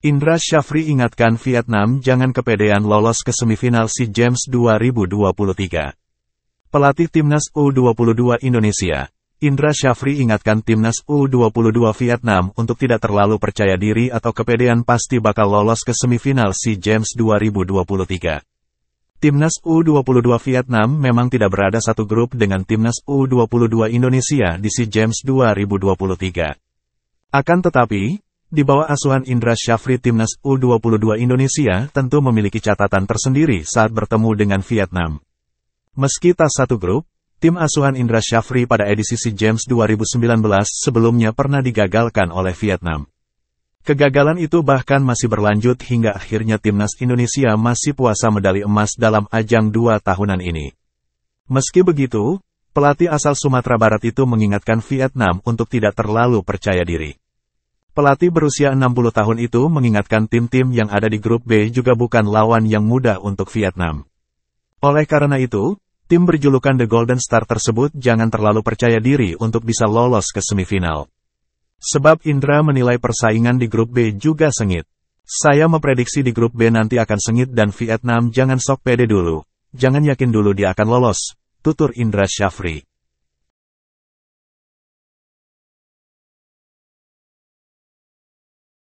Indra Syafri ingatkan Vietnam jangan kepedean lolos ke semifinal SEA Games 2023. Pelatih Timnas U22 Indonesia, Indra Syafri ingatkan Timnas U22 Vietnam untuk tidak terlalu percaya diri atau kepedean pasti bakal lolos ke semifinal SEA Games 2023. Timnas U22 Vietnam memang tidak berada satu grup dengan Timnas U22 Indonesia di SEA Games 2023. Akan tetapi, di bawah asuhan Indra Syafri timnas U22 Indonesia tentu memiliki catatan tersendiri saat bertemu dengan Vietnam. Meski tak satu grup, tim asuhan Indra Syafri pada edisi SEA Games 2019 sebelumnya pernah digagalkan oleh Vietnam. Kegagalan itu bahkan masih berlanjut hingga akhirnya timnas Indonesia masih puasa medali emas dalam ajang dua tahunan ini. Meski begitu, pelatih asal Sumatera Barat itu mengingatkan Vietnam untuk tidak terlalu percaya diri. Pelatih berusia 60 tahun itu mengingatkan tim-tim yang ada di grup B juga bukan lawan yang mudah untuk Vietnam. Oleh karena itu, tim berjulukan The Golden Star tersebut jangan terlalu percaya diri untuk bisa lolos ke semifinal. Sebab Indra menilai persaingan di grup B juga sengit. Saya memprediksi di grup B nanti akan sengit dan Vietnam jangan sok pede dulu. Jangan yakin dulu dia akan lolos, tutur Indra Syafri.